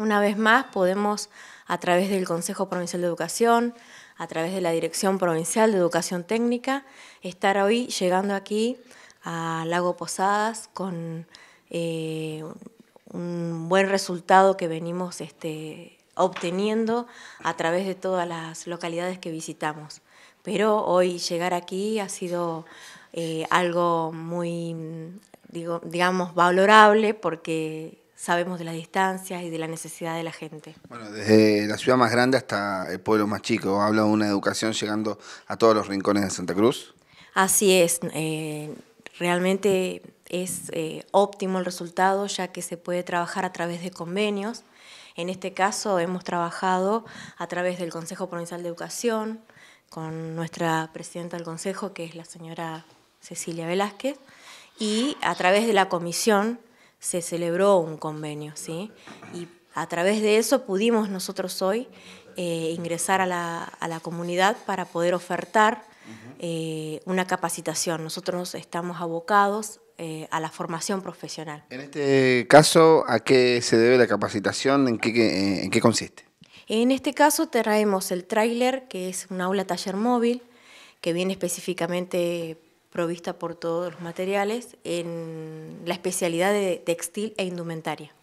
Una vez más, podemos, a través del Consejo Provincial de Educación, a través de la Dirección Provincial de Educación Técnica, estar hoy llegando aquí a Lago Posadas con eh, un buen resultado que venimos este, obteniendo a través de todas las localidades que visitamos. Pero hoy llegar aquí ha sido eh, algo muy, digamos, valorable porque sabemos de las distancias y de la necesidad de la gente. Bueno, desde la ciudad más grande hasta el pueblo más chico, habla de una educación llegando a todos los rincones de Santa Cruz. Así es, eh, realmente es eh, óptimo el resultado ya que se puede trabajar a través de convenios. En este caso hemos trabajado a través del Consejo Provincial de Educación con nuestra presidenta del Consejo, que es la señora Cecilia Velázquez, y a través de la comisión se celebró un convenio, ¿sí? Y a través de eso pudimos nosotros hoy eh, ingresar a la, comunidad para poder ofertar eh, una capacitación. Nosotros estamos abocados eh, a la formación profesional. En este caso, ¿a qué se debe la capacitación? ¿En qué, qué consiste? En este caso traemos el tráiler, que es un aula taller móvil, que viene específicamente provista por todos los materiales en la especialidad de textil e indumentaria.